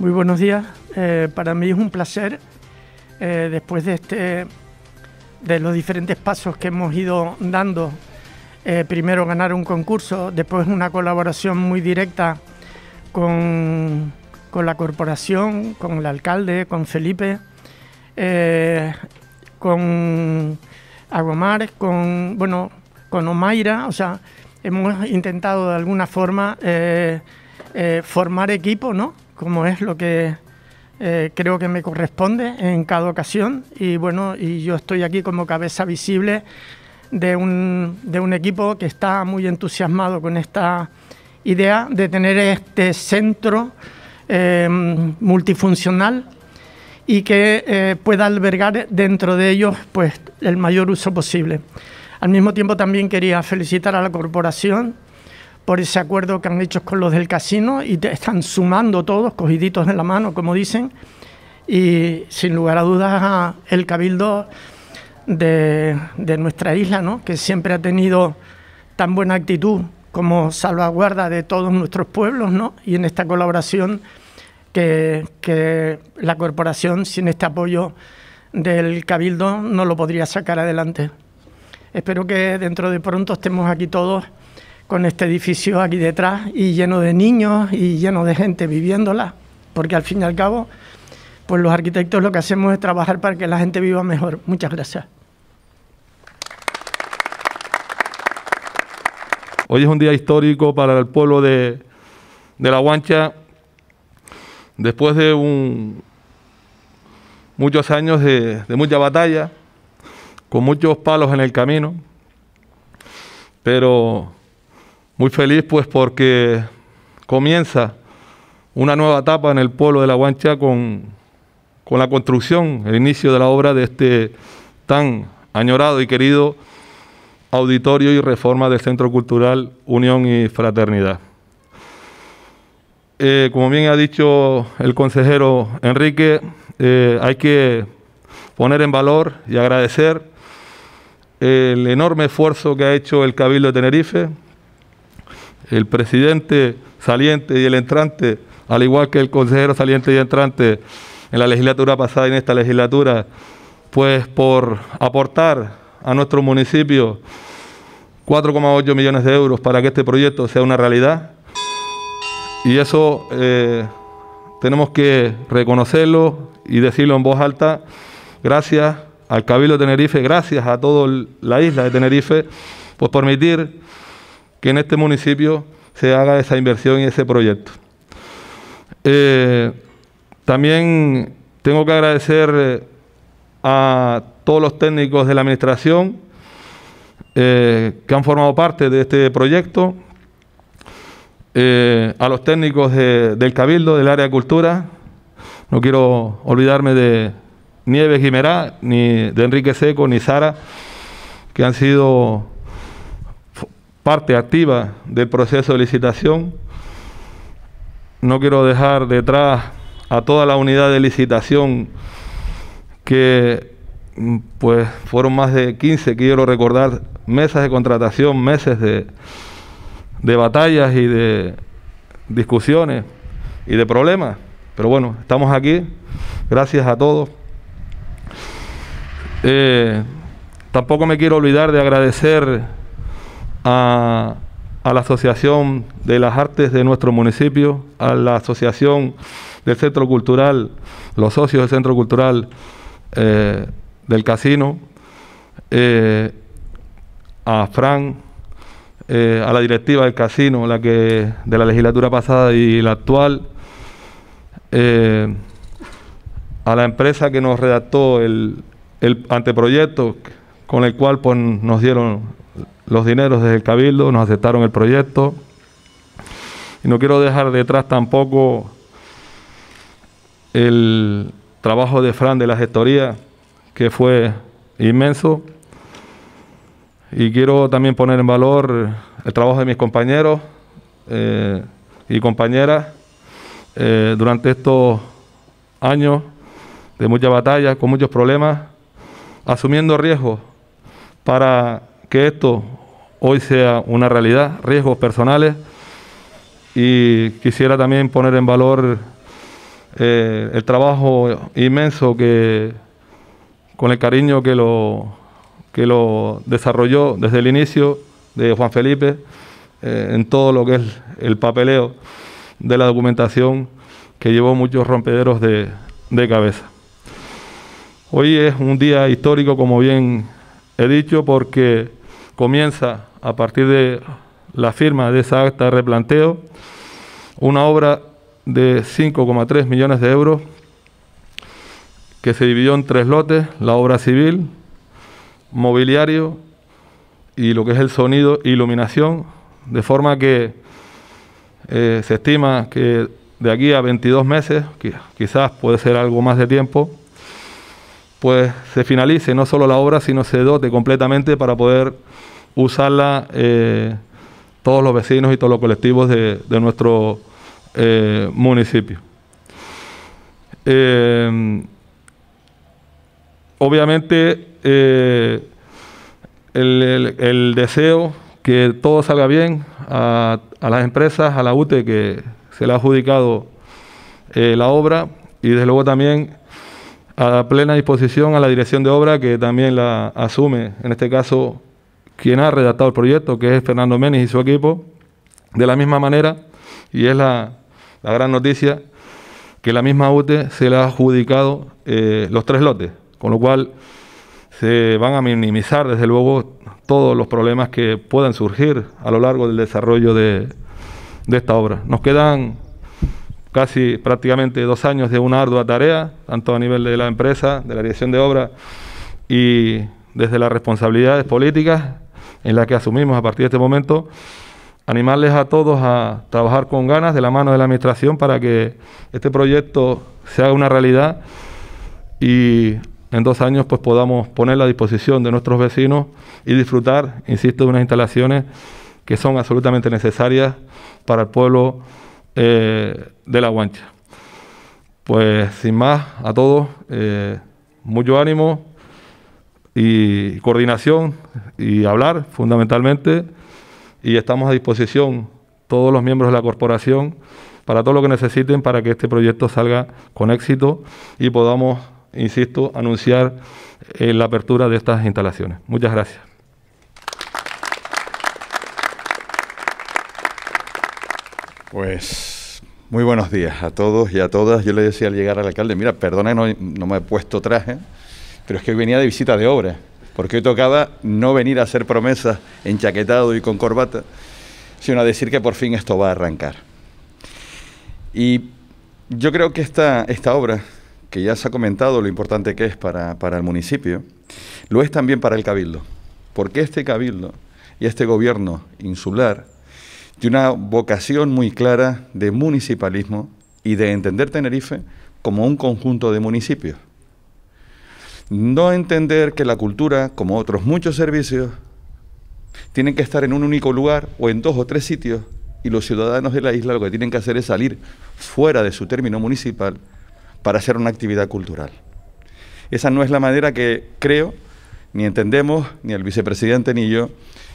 Muy buenos días. Eh, para mí es un placer, eh, después de, este, de los diferentes pasos que hemos ido dando, eh, primero ganar un concurso, después una colaboración muy directa con, la corporación, con el alcalde, con Felipe, con Agomar, con, bueno, con Omaira, o sea, hemos intentado de alguna forma formar equipo, ¿no? como es lo que eh, creo que me corresponde en cada ocasión. Y bueno, y yo estoy aquí como cabeza visible de un, de un equipo que está muy entusiasmado con esta idea de tener este centro eh, multifuncional y que eh, pueda albergar dentro de ellos pues, el mayor uso posible. Al mismo tiempo también quería felicitar a la corporación por ese acuerdo que han hecho con los del casino y te están sumando todos, cogiditos de la mano, como dicen, y sin lugar a dudas el cabildo de, nuestra isla, ¿no? que siempre ha tenido tan buena actitud como salvaguarda de todos nuestros pueblos, ¿no? y en esta colaboración que la corporación sin este apoyo del cabildo no lo podría sacar adelante. Espero que dentro de pronto estemos aquí todos con este edificio aquí detrás y lleno de niños y lleno de gente viviéndola, porque al fin y al cabo, pues los arquitectos lo que hacemos es trabajar para que la gente viva mejor. Muchas gracias. Hoy es un día histórico para el pueblo de, La Guancha, después de un, muchos años de, de mucha batalla, con muchos palos en el camino, pero muy feliz pues porque comienza una nueva etapa en el pueblo de La Guancha con, la construcción, el inicio de la obra de este tan añorado y querido auditorio y reforma del Centro Cultural Unión y Fraternidad. Eh, como bien ha dicho el consejero Enrique, eh, hay que poner en valor y agradecer el enorme esfuerzo que ha hecho el Cabildo de Tenerife, el presidente saliente y el entrante, al igual que el consejero saliente y entrante en la legislatura pasada y en esta legislatura, pues por aportar a nuestro municipio 4,8 millones de euros para que este proyecto sea una realidad. Y eso eh, tenemos que reconocerlo y decirlo en voz alta. Gracias al Cabildo de Tenerife, gracias a toda la isla de Tenerife, pues permitir que en este municipio se haga esa inversión y ese proyecto. Eh, también tengo que agradecer eh, a todos los técnicos de la administración eh, que han formado parte de este proyecto, a los técnicos del Cabildo, del área de cultura, no quiero olvidarme de Nieves Guimerá, ni de Enrique Seco, ni Sara, que han sido parte activa del proceso de licitación. No quiero dejar detrás a toda la unidad de licitación que mm, pues fueron más de 15, quiero recordar, mesas de contratación, meses de, de batallas y de discusiones y de problemas. Pero bueno, estamos aquí, gracias a todos. Eh, tampoco me quiero olvidar de agradecer a, la Asociación de las Artes de nuestro municipio, a la Asociación del Centro Cultural, los socios del Centro Cultural eh, del Casino, eh, a Fran, eh, a la directiva del Casino, la que de la legislatura pasada y la actual, a la empresa que nos redactó el, el anteproyecto, con el cual pues, nos dieron los dineros desde el Cabildo, nos aceptaron el proyecto. Y no quiero dejar detrás tampoco el trabajo de Fran de la gestoría, que fue inmenso. Y quiero también poner en valor el trabajo de mis compañeros eh, y compañeras eh, durante estos años de mucha batalla, con muchos problemas, asumiendo riesgos para que esto hoy sea una realidad, riesgos personales. Y quisiera también poner en valor eh, el trabajo inmenso que, con el cariño que lo, que lo desarrolló desde el inicio de Juan Felipe, eh, en todo lo que es el papeleo de la documentación que llevó muchos rompederos de, de cabeza. Hoy es un día histórico, como bien He dicho porque comienza a partir de la firma de esa acta de replanteo una obra de 5,3 millones de euros que se dividió en tres lotes, la obra civil, mobiliario y lo que es el sonido e iluminación, de forma que eh, se estima que de aquí a 22 meses, quizás puede ser algo más de tiempo, pues se finalice no solo la obra, sino se dote completamente para poder usarla eh, todos los vecinos y todos los colectivos de, nuestro eh, municipio. Eh, obviamente, el, deseo que todo salga bien a, a, las empresas, a la UTE que se le ha adjudicado la obra y desde luego también a plena disposición a la dirección de obra que también la asume, en este caso, quien ha redactado el proyecto, que es Fernando Menes y su equipo, de la misma manera, y es la, gran noticia, que la misma UTE se le ha adjudicado eh, los tres lotes, con lo cual se van a minimizar, desde luego, todos los problemas que puedan surgir a lo largo del desarrollo de, de esta obra. Nos quedan casi prácticamente dos años de una ardua tarea, tanto a nivel de la empresa, de la dirección de obra y desde las responsabilidades políticas en las que asumimos a partir de este momento, animarles a todos a trabajar con ganas de la mano de la Administración para que este proyecto se haga una realidad y en dos años pues podamos ponerla a disposición de nuestros vecinos y disfrutar, insisto, de unas instalaciones que son absolutamente necesarias para el pueblo eh, de la guancha. Pues sin más, a todos, eh, mucho ánimo y coordinación y hablar fundamentalmente. Y estamos a disposición todos los miembros de la corporación para todo lo que necesiten para que este proyecto salga con éxito y podamos, insisto, anunciar eh, la apertura de estas instalaciones. Muchas gracias. Pues muy buenos días a todos y a todas. Yo le decía al llegar al alcalde, mira, perdona no, no me he puesto traje, pero es que hoy venía de visita de obra, porque hoy tocaba no venir a hacer promesas enchaquetado y con corbata, sino a decir que por fin esto va a arrancar. Y yo creo que esta, esta obra, que ya se ha comentado lo importante que es para, para el municipio, lo es también para el cabildo, porque este cabildo y este gobierno insular de una vocación muy clara de municipalismo y de entender Tenerife como un conjunto de municipios. No entender que la cultura, como otros muchos servicios, tienen que estar en un único lugar o en dos o tres sitios y los ciudadanos de la isla lo que tienen que hacer es salir fuera de su término municipal para hacer una actividad cultural. Esa no es la manera que creo, ni entendemos, ni el vicepresidente ni yo,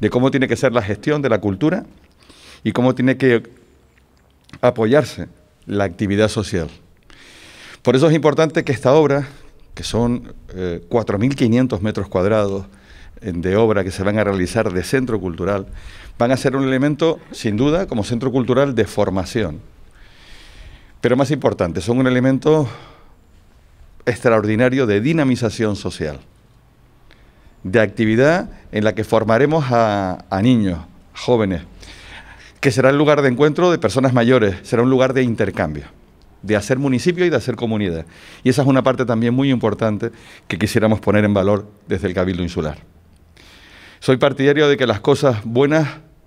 de cómo tiene que ser la gestión de la cultura y cómo tiene que apoyarse la actividad social. Por eso es importante que esta obra, que son 4.500 eh, metros cuadrados de obra que se van a realizar de centro cultural, van a ser un elemento, sin duda, como centro cultural de formación. Pero más importante, son un elemento extraordinario de dinamización social, de actividad en la que formaremos a niños, jóvenes, que será el lugar de encuentro de personas mayores, será un lugar de intercambio, de hacer municipio y de hacer comunidad. Y esa es una parte también muy importante que quisiéramos poner en valor desde el Cabildo Insular. Soy partidario de que las cosas buenas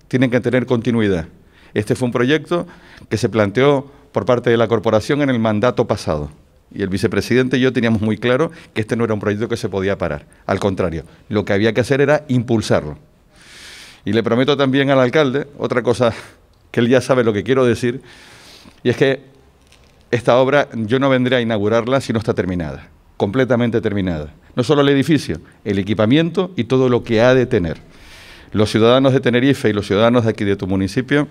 tienen que tener continuidad. Este fue un proyecto que se planteó por parte de la corporación en el mandato pasado. Y el vicepresidente y yo teníamos muy claro que este no era un proyecto que se podía parar. Al contrario, lo que había que hacer era impulsarlo. Y le prometo también al alcalde otra cosa que él ya sabe lo que quiero decir, y es que esta obra yo no vendré a inaugurarla si no está terminada, completamente terminada. No solo el edificio, el equipamiento y todo lo que ha de tener. Los ciudadanos de Tenerife y los ciudadanos de aquí de tu municipio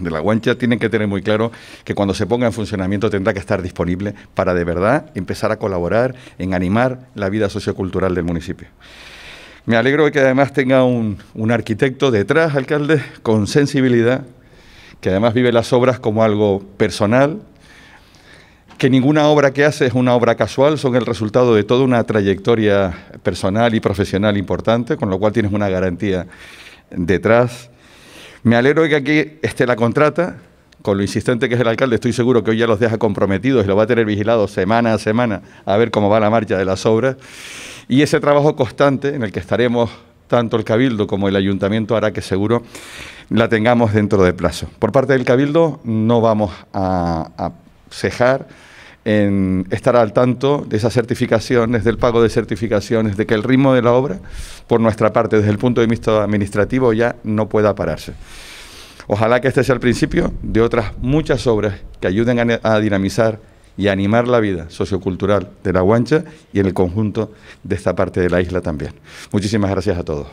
de la guancha tienen que tener muy claro que cuando se ponga en funcionamiento tendrá que estar disponible para de verdad empezar a colaborar en animar la vida sociocultural del municipio. Me alegro de que además tenga un, arquitecto detrás, alcalde, con sensibilidad, que además vive las obras como algo personal, que ninguna obra que hace es una obra casual, son el resultado de toda una trayectoria personal y profesional importante, con lo cual tienes una garantía detrás. Me alegro de que aquí esté la contrata, con lo insistente que es el alcalde, estoy seguro que hoy ya los deja comprometidos y lo va a tener vigilado semana a semana a ver cómo va la marcha de las obras. Y ese trabajo constante en el que estaremos tanto el Cabildo como el Ayuntamiento hará que seguro la tengamos dentro de plazo. Por parte del Cabildo no vamos a, cejar en estar al tanto de esas certificaciones, del pago de certificaciones, de que el ritmo de la obra, por nuestra parte, desde el punto de vista administrativo, ya no pueda pararse. Ojalá que este sea el principio de otras muchas obras que ayuden a dinamizar y animar la vida sociocultural de La Guancha y en el conjunto de esta parte de la isla también. Muchísimas gracias a todos.